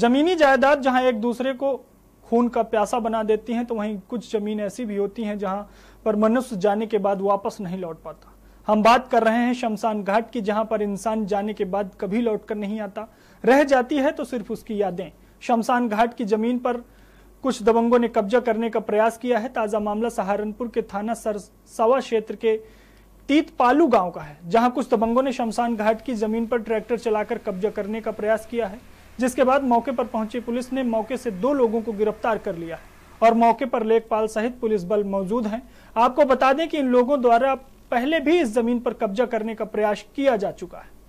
जमीनी जायदाद जहां एक दूसरे को खून का प्यासा बना देती हैं तो वहीं कुछ जमीन ऐसी भी होती हैं जहां पर मनुष्य जाने के बाद वापस नहीं लौट पाता हम बात कर रहे हैं शमशान घाट की जहां पर इंसान जाने के बाद कभी लौट कर नहीं आता रह जाती है तो सिर्फ उसकी यादें शमशान घाट की जमीन पर कुछ दबंगों ने कब्जा करने का प्रयास किया है ताजा मामला सहारनपुर के थाना सरसावा क्षेत्र के तीत पालू गांव का है जहां कुछ दबंगों ने शमशान घाट की जमीन पर ट्रैक्टर चलाकर कब्जा करने का प्रयास किया है जिसके बाद मौके पर पहुंची पुलिस ने मौके से दो लोगों को गिरफ्तार कर लिया है और मौके पर लेखपाल सहित पुलिस बल मौजूद हैं आपको बता दें कि इन लोगों द्वारा पहले भी इस जमीन पर कब्जा करने का प्रयास किया जा चुका है